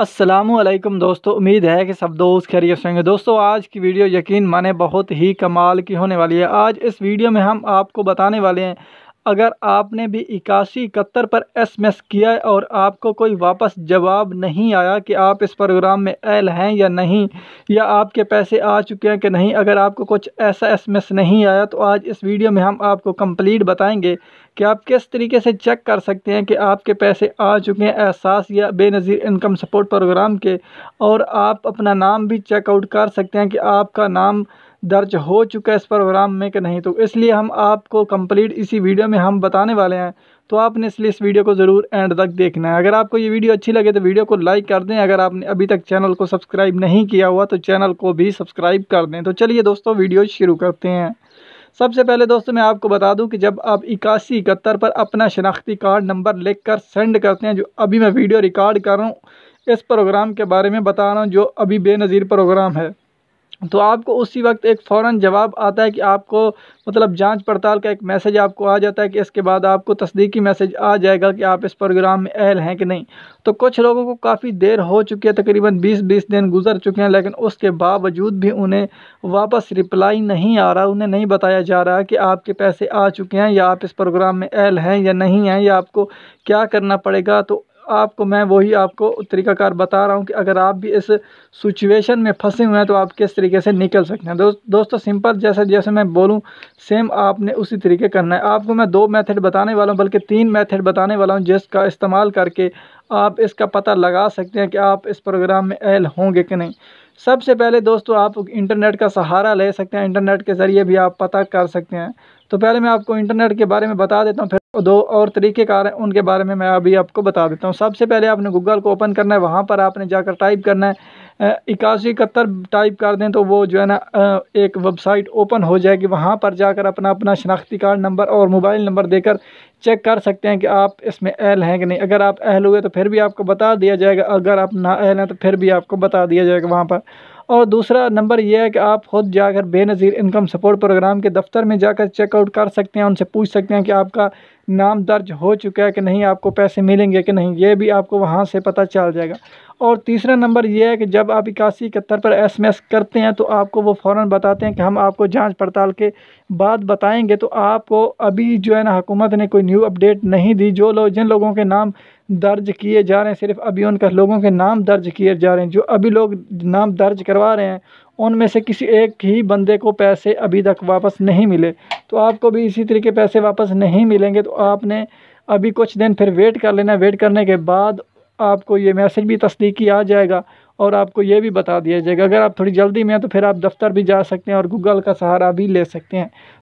असलम दोस्तों उम्मीद है कि सब दोस्त खैरियत से होंगे दोस्तों आज की वीडियो यकीन माने बहुत ही कमाल की होने वाली है आज इस वीडियो में हम आपको बताने वाले हैं अगर आपने भी इक्यासी इकहत्तर पर एसएमएस किया और आपको कोई वापस जवाब नहीं आया कि आप इस प्रोग्राम में एल हैं या नहीं या आपके पैसे आ चुके हैं कि नहीं अगर आपको कुछ ऐसा एसएमएस नहीं आया तो आज इस वीडियो में हम आपको कंप्लीट बताएंगे कि आप किस तरीके से चेक कर सकते हैं कि आपके पैसे आ चुके हैं एहसास या बेनज़ीर इनकम सपोर्ट प्रोग्राम के और आप अपना नाम भी चेकआउट कर सकते हैं कि आपका नाम दर्ज हो चुका है इस प्रोग्राम में कि नहीं तो इसलिए हम आपको कंप्लीट इसी वीडियो में हम बताने वाले हैं तो आपने इसलिए इस वीडियो को ज़रूर एंड तक देखना है अगर आपको ये वीडियो अच्छी लगे तो वीडियो को लाइक कर दें अगर आपने अभी तक चैनल को सब्सक्राइब नहीं किया हुआ तो चैनल को भी सब्सक्राइब कर दें तो चलिए दोस्तों वीडियो शुरू करते हैं सबसे पहले दोस्तों मैं आपको बता दूं कि जब आप इक्यासी इकहत्तर पर अपना शनाख्ती कार्ड नंबर लिखकर सेंड करते हैं जो अभी मैं वीडियो रिकॉर्ड कर रहा हूँ इस प्रोग्राम के बारे में बता रहा हूँ जो अभी बेनज़ीर प्रोग्राम है तो आपको उसी वक्त एक फ़ौर जवाब आता है कि आपको मतलब जांच पड़ताल का एक मैसेज आपको आ जाता है कि इसके बाद आपको तस्दीकी मैसेज आ जाएगा कि आप इस प्रोग्राम में अहल हैं कि नहीं तो कुछ लोगों को काफ़ी देर हो चुकी है तकरीबन 20-20 दिन गुजर चुके हैं लेकिन उसके बावजूद भी उन्हें वापस रिप्लाई नहीं आ रहा उन्हें नहीं बताया जा रहा कि आपके पैसे आ चुके हैं या आप इस प्रोग्राम में अहल हैं या नहीं हैं या आपको क्या करना पड़ेगा तो आपको मैं वही आपको तरीकाकार बता रहा हूँ कि अगर आप भी इस सिचुएशन में फंसे हुए हैं तो आप किस तरीके से निकल सकते हैं दोस्त दोस्तों सिंपल जैसे जैसे मैं बोलूँ सेम आपने उसी तरीके करना है आपको मैं दो मेथड बताने वाला हूँ बल्कि तीन मेथड बताने वाला हूँ जिसका इस्तेमाल करके आप इसका पता लगा सकते हैं कि आप इस प्रोग्राम में एल होंगे कि नहीं सबसे पहले दोस्तों आप इंटरनेट का सहारा ले सकते हैं इंटरनेट के ज़रिए भी आप पता कर सकते हैं तो पहले मैं आपको इंटरनेट के बारे में बता देता हूँ दो और तरीक़ेकार हैं उनके बारे में मैं अभी आपको बता देता हूँ सबसे पहले आपने गूगल को ओपन करना है वहाँ पर आपने जाकर टाइप करना है इक्यासी इकहत्तर टाइप कर दें तो वो जो है ना एक वेबसाइट ओपन हो जाएगी वहाँ पर जाकर अपना अपना शनाख्ती कार्ड नंबर और मोबाइल नंबर देकर चेक कर सकते हैं कि आप इसमें अहल हैं कि नहीं अगर आप अहल हुए तो फिर भी आपको बता दिया जाएगा अगर आप ना अहल हैं तो फिर भी आपको बता दिया जाएगा वहाँ पर और दूसरा नंबर यह है कि आप खुद जाकर बेनज़ीर इनकम सपोर्ट प्रोग्राम के दफ्तर में जाकर चेकआउट कर सकते हैं उनसे पूछ सकते हैं कि आपका नाम दर्ज हो चुका है कि नहीं आपको पैसे मिलेंगे कि नहीं ये भी आपको वहाँ से पता चल जाएगा और तीसरा नंबर ये है कि जब आप इक्यासी इकहत्तर पर एसएमएस करते हैं तो आपको वो फ़ौर बताते हैं कि हम आपको जांच पड़ताल के बाद बताएंगे तो आपको अभी जो है ना हुकूमत ने कोई न्यू अपडेट नहीं दी जो लोग जिन लोगों के नाम दर्ज किए जा रहे हैं सिर्फ अभी उनका लोगों के नाम दर्ज किए जा रहे हैं जो अभी लोग नाम दर्ज करवा रहे हैं उनमें से किसी एक ही बंदे को पैसे अभी तक वापस नहीं मिले तो आपको भी इसी तरीके पैसे वापस नहीं मिलेंगे तो आपने अभी कुछ दिन फिर वेट कर लेना वेट करने के बाद आपको ये मैसेज भी तस्दीकी आ जाएगा और आपको ये भी बता दिया जाएगा अगर आप थोड़ी जल्दी में हैं तो फिर आप दफ्तर भी जा सकते हैं और गूगल का सहारा भी ले सकते हैं